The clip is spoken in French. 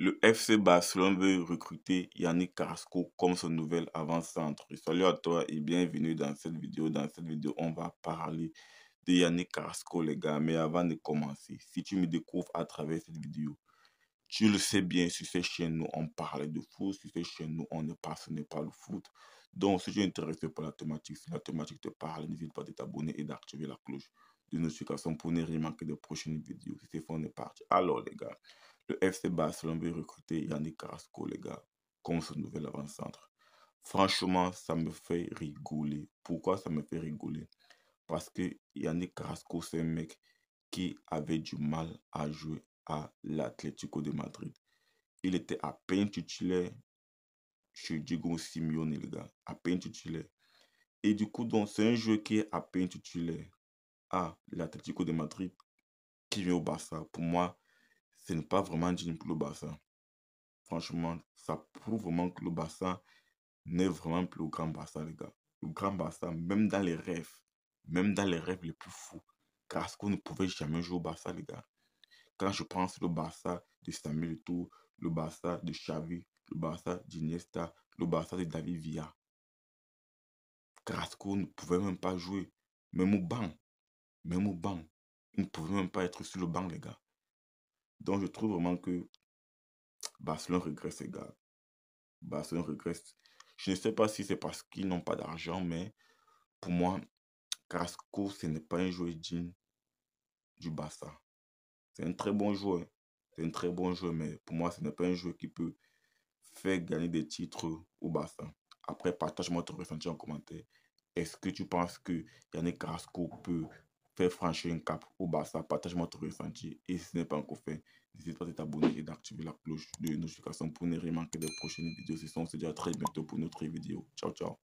Le FC Barcelone veut recruter Yannick Carrasco comme son nouvel avant-centre. Salut à toi et bienvenue dans cette vidéo. Dans cette vidéo, on va parler de Yannick Carrasco, les gars. Mais avant de commencer, si tu me découvres à travers cette vidéo, tu le sais bien, sur cette chaîne, nous, on parle de foot. Sur cette chaîne, nous, on ne parle pas le foot. Donc, si tu es intéressé par la thématique, si la thématique te parle, n'hésite pas à t'abonner et d'activer la cloche de notification pour ne rien manquer de prochaines vidéos. C'est on est parti. Alors, les gars, le FC Barcelone veut recruter Yannick Carrasco, les gars, comme son nouvel avant-centre. Franchement, ça me fait rigoler. Pourquoi ça me fait rigoler Parce que Yannick Carrasco, c'est un mec qui avait du mal à jouer à l'Atlético de Madrid. Il était à peine titulaire chez Diego Simeone, les gars. À peine titulaire. Et du coup, donc, c'est un joueur qui est à peine titulaire à l'Atlético de Madrid qui vient au Barça. Pour moi, ce n'est pas vraiment digne pour le bassin. Franchement, ça prouve vraiment que le bassin n'est vraiment plus au grand bassin, les gars. Le grand bassin, même dans les rêves, même dans les rêves les plus fous, ne pouvait jamais jouer au bassin, les gars. Quand je pense au bassin de Samuel Tour, le bassin de Xavi, le bassin d'Iniesta, le bassin de David Villa. qu'on ne pouvait même pas jouer, même au banc, même au banc. Il ne pouvait même pas être sur le banc, les gars. Donc, je trouve vraiment que Barcelone regrette les gars. Barcelone regrette. Je ne sais pas si c'est parce qu'ils n'ont pas d'argent, mais pour moi, Carrasco, ce n'est pas un joueur digne du Barça. C'est un très bon joueur. C'est un très bon joueur, mais pour moi, ce n'est pas un joueur qui peut faire gagner des titres au Barça. Après, partage-moi ton ressenti en commentaire. Est-ce que tu penses que Yannick Carrasco peut franchir un cap au bas, ça partage-moi ton ressenti. Et si ce n'est pas encore fait, n'hésite pas à t'abonner et d'activer la cloche de notification pour ne rien manquer des prochaines vidéos. Ce sont à très bientôt pour notre vidéo. Ciao, ciao.